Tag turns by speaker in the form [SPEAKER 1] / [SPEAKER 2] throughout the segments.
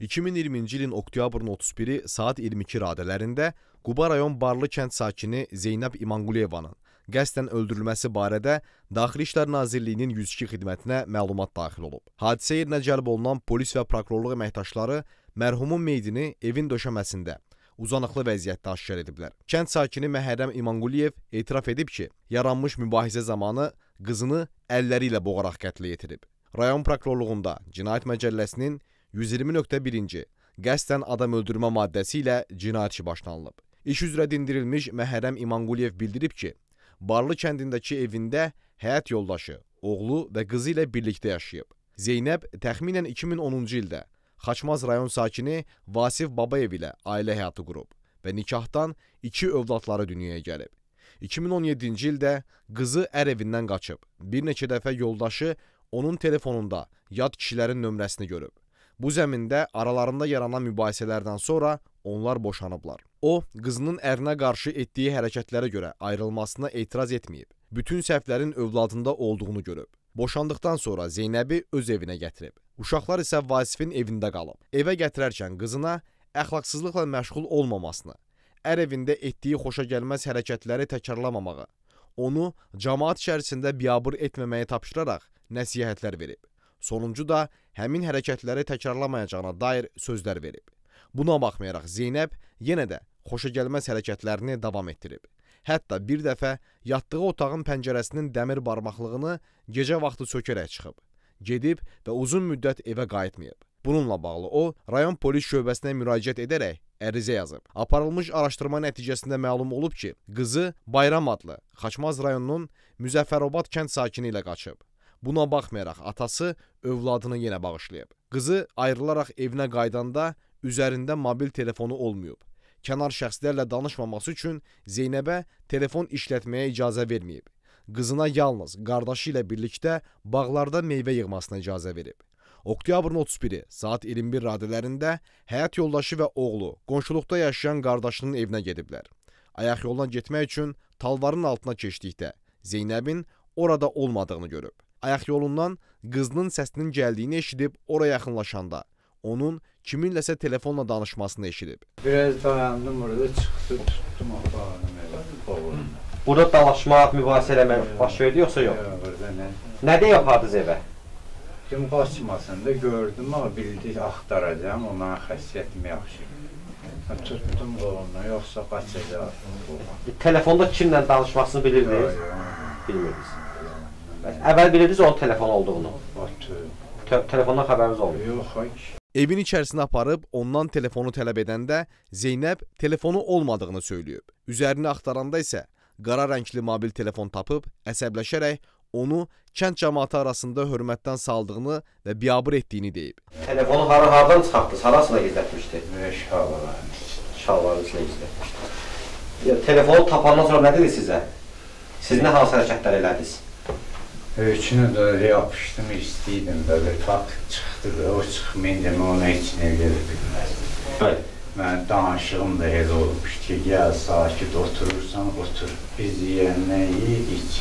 [SPEAKER 1] 2020-ci ilin oktyabrın 31-i saat 22 radələrində Quba rayon Barlı kənd sakini Zeynəb İmanquleyevanın qəsdən öldürülməsi barədə Daxili İşlər Nazirliyinin 102 xidmətinə məlumat daxil olub. Hadisə yerinə cəlb olunan polis və prokurorluq əməkdaşları mərhumun meydini evin döşəməsində uzanıqlı vəziyyətdə aşkar ediblər. Kənd sakini Məhərrəm İmanquliyev etiraf edib ki, yaranmış mübahisə zamanı qızını əlləri ilə boğaraq qətlə yetirib. Rayon prokurorluğunda Cinayət Məcəlləsinin 120.1-ci qəsdən adam öldürmə maddəsi ilə cinayət işi başlanılıb. İş üzrə dindirilmiş Məhərrəm İmanquliyev bildirib ki, Barlı kəndindəki evində həyat yoldaşı, oğlu və qızı ilə birlikdə yaşayıb. Zeynəb təxminən 2010-cu ildə Xaçmaz rayon sakini Vasif Babayev ilə ailə həyatı qurub və nikahdan iki övladları dünyaya gəlib. 2017-ci ildə qızı ər evindən qaçıb. Bir neçə dəfə yoldaşı onun telefonunda yad kişilərin nömrəsini görüb. Bu zəmində aralarında yaranan mübahisələrdən sonra onlar boşanıblar. O, qızının ərinə qarşı etdiyi hərəkətlərə görə ayrılmasına etiraz etməyib. Bütün səhvlərin övladında olduğunu görüb. Boşandıqdan sonra Zeynəbi öz evinə gətirib. Uşaqlar isə Vasifin evində qalıb. Evə gətirərkən qızına əxlaqsızlıqla məşğul olmamasını, ər evində etdiyi xoşagəlməz hərəkətləri təkrarlamamağı, onu cəmaat içərisində biabır etməməyi tapşıraraq nəsihətlər verib. Sonuncu da həmin hərəkətləri təkrarlamayacağına dair sözlər verib. Buna baxmayaraq Zeynəb yenə də xoşagəlməz hərəkətlərini davam etdirib. Hətta bir dəfə yatdığı otağın pəncərəsinin dəmir barmaqlığını gecə vaxtı sökərək çıxıb, gedib və uzun müddət evə qayıtmayıb. Bununla bağlı o, rayon polis şöbəsinə müraciət edərək ərizə yazıb. Aparılmış araşdırma nəticəsində məlum olub ki, qızı Bayram adlı Xaçmaz rayonunun Müzəffərobad kənd sakini ilə qaçıb. Buna baxmayaraq atası övladını yenə bağışlayıb. Qızı ayrılaraq evinə qaydanda üzərində mobil telefonu olmayıb. Kənar şəxslərlə danışmaması üçün Zeynəbə telefon işlətməyə icazə verməyib. Qızına yalnız qardaşı ilə birlikdə bağlarda meyvə yığmasına icazə verib. Oktyabrın 31-i saat 21 radələrində həyat yoldaşı və oğlu qonşuluqda yaşayan qardaşının evinə gediblər. Ayaq yoldan getmək üçün talvarın altına keçdikdə Zeynəbin orada olmadığını görüb. Ayaq yolundan qızının səsinin gəldiyini eşidib ora yaxınlaşanda onun kiminləsə telefonla danışmasını eşidib. Biraz dayandım orada çıxdı, tutdum apardım elə qovurunu. Burada dalaşmaq, mübahisə eləmək baş verdi yoxsa yox? Yox, burada nə? Nə deyə apardınız evə? Kim qaçmasın da gördüm, amma bildik axtaracağım, o mənim xəssiyyətim yaxşı. Tutdum qolunu, yoxsa qaçacaq. Telefonda kimlə danışmasını bilirdiniz? Yox, yox. Bilmirdiniz. Əvvəl bilirdiniz onun telefon olduğunu? Uh, Te telefondan xəbəriniz olmur? Yox, ay kişi. Evin içərisinə aparıb ondan telefonu tələb edəndə Zeynəb telefonu olmadığını söyləyib. Üzərini axtaranda isə qara rəngli mobil telefon tapıb əsəbləşərək onu kənd cəmaatı arasında hörmətdən saldığını və biabır etdiyini deyib. Telefonu hara hardan çıxartdınız? Harasına gizlətmişdi? Şalvarın. Şalvarın içində gizlətmişdi. Telefonu tapandan sonra nə dedi sizə? Siz nə hansı hərəkətlər elədiniz? Üçünü də yapışdım, istəyirdim də bir fakt çıxdı və o çıxmayınca mən ona heç nə verə bilməzdim. Bəli. Mən danışığım da elə olmuşdu ki, gəl sakit oturursan, otur. Biz yiyənə yeyirik,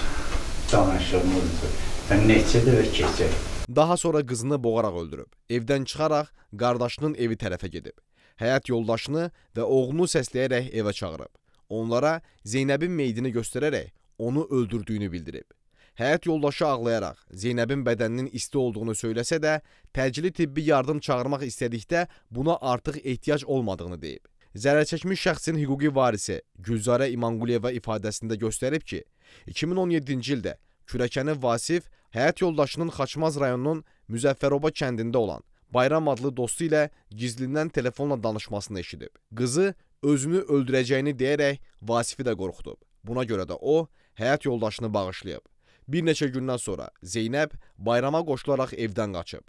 [SPEAKER 1] danışığımızdır. Və neçə dəvə keçək. Daha sonra qızını boğaraq öldürüb. Evdən çıxaraq qardaşının evi tərəfə gedib. Həyat yoldaşını və oğlunu səsləyərək evə çağırıb. Onlara Zeynəbin meydini göstərərək onu öldürdüyünü bildirib. Həyat yoldaşı ağlayaraq Zeynəbin bədəninin isti olduğunu söyləsə də, təcili tibbi yardım çağırmaq istədikdə buna artıq ehtiyac olmadığını deyib. Zərərçəkmiş şəxsin hüquqi varisi Gülzarə İmanquliyeva ifadəsində göstərib ki, 2017-ci ildə kürəkəni Vasif həyat yoldaşının Xaçmaz rayonunun Müzəffəroba kəndində olan Bayram adlı dostu ilə gizlindən telefonla danışmasını eşidib. Qızı özünü öldürəcəyini deyərək Vasifi də qorxutub. Buna görə də o həyat yoldaşını bağışlayıb. Bir neçə gündən sonra Zeynəb bayrama qoşularaq evdən qaçıb,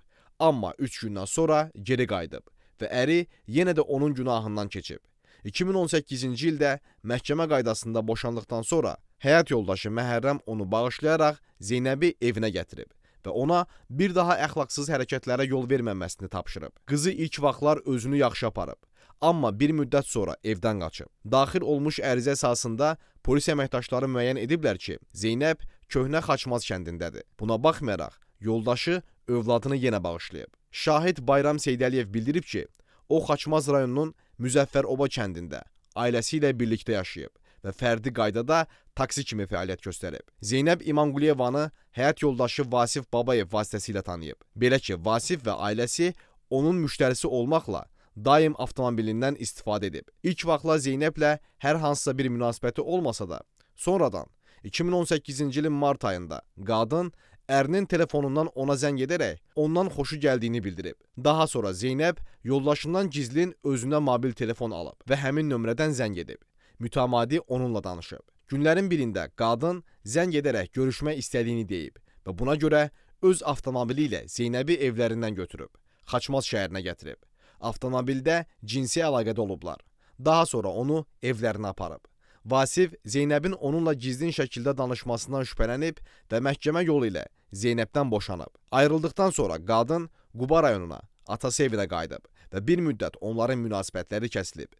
[SPEAKER 1] amma üç gündən sonra geri qayıdıb və əri yenə də onun günahından keçib. 2018-ci ildə məhkəmə qaydasında boşandıqdan sonra həyat yoldaşı Məhərrəm onu bağışlayaraq Zeynəbi evinə gətirib və ona bir daha əxlaqsız hərəkətlərə yol verməməsini tapşırıb. Qızı ilk vaxtlar özünü yaxşı aparıb, amma bir müddət sonra evdən qaçıb. Daxil olmuş ərizə əsasında polis əməkdaşları müəyyən ediblər ki, Zeynəb köhnə Xaçmaz kəndindədir. Buna baxmayaraq, yoldaşı övladını yenə bağışlayıb. Şahid Bayram Seydəliyev bildirib ki, o Xaçmaz rayonunun Müzəffəroba kəndində ailəsi ilə birlikdə yaşayıb və fərdi qaydada taksi kimi fəaliyyət göstərib. Zeynəb İmanquliyevanı həyat yoldaşı Vasif Babayev vasitəsilə tanıyıb. Belə ki, Vasif və ailəsi onun müştərisi olmaqla daim avtomobilindən istifadə edib. İlk vaxtlar Zeynəblə hər hansısa bir münasibəti olmasa da, sonradan 2018-ci ilin mart ayında qadın ərinin telefonundan ona zəng edərək ondan xoşu gəldiyini bildirib. Daha sonra Zeynəb yoldaşından gizlin özünə mobil telefon alıb və həmin nömrədən zəng edib. Mütəmadi onunla danışıb. Günlərin birində qadın zəng edərək görüşmək istədiyini deyib və buna görə öz avtomobili ilə Zeynəbi evlərindən götürüb, Xaçmaz şəhərinə gətirib. Avtomobildə cinsi əlaqədə olublar. Daha sonra onu evlərinə aparıb. Vasif Zeynəbin onunla gizlin şəkildə danışmasından şübhələnib və məhkəmə yolu ilə Zeynəbdən boşanıb. Ayrıldıqdan sonra qadın Quba rayonuna, atası evinə qayıdıb və bir müddət onların münasibətləri kəsilib.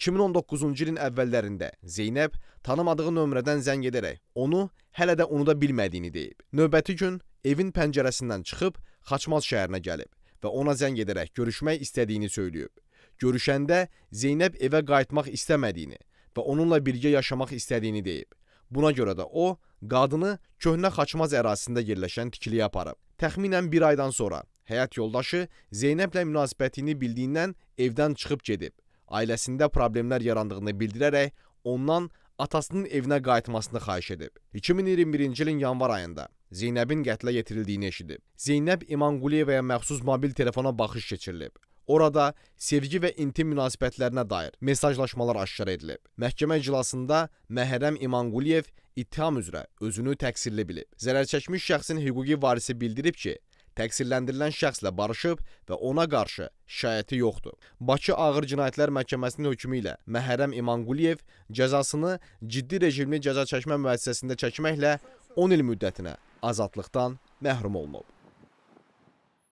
[SPEAKER 1] 2019-cu ilin əvvəllərində Zeynəb tanımadığı nömrədən zəng edərək onu hələ də unuda bilmədiyini deyib. Növbəti gün evin pəncərəsindən çıxıb Xaçmaz şəhərinə gəlib və ona zəng edərək görüşmək istədiyini söyləyib. Görüşəndə Zeynəb evə qayıtmaq istəmədiyini və onunla birgə yaşamaq istədiyini deyib. Buna görə də o, qadını köhnə Xaçmaz ərazisində yerləşən tikiliyə aparıb. Təxminən bir aydan sonra həyat yoldaşı Zeynəblə münasibətini bildiyindən evdən çıxıb gedib. Ailəsində problemlər yarandığını bildirərək ondan atasının evinə qayıtmasını xahiş edib. 2021-ci ilin yanvar ayında Zeynəbin qətlə yetirildiyini eşidib. Zeynəb İmanquliyevaya məxsus mobil telefona baxış keçirilib. Orada sevgi və intim münasibətlərinə dair mesajlaşmalar aşkar edilib. Məhkəmə iclasında Məhərrəm İmanquliyev ittiham üzrə özünü təqsirli bilib. Zərər çəkmiş şəxsin hüquqi varisi bildirib ki, təqsirləndirilən şəxslə barışıb və ona qarşı şikayəti yoxdur. Bakı Ağır Cinayətlər Məhkəməsinin hökmü ilə Məhərrəm İmanquliyev cəzasını ciddi rejimli cəza çəkmə müəssisəsində çəkməklə 10 il müddətinə azadlıqdan məhrum olunub.